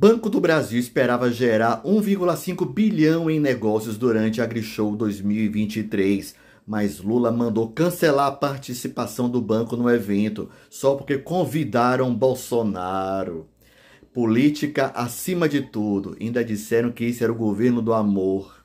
Banco do Brasil esperava gerar 1,5 bilhão em negócios durante a AgriShow 2023, mas Lula mandou cancelar a participação do banco no evento só porque convidaram Bolsonaro. Política acima de tudo, ainda disseram que isso era o governo do amor.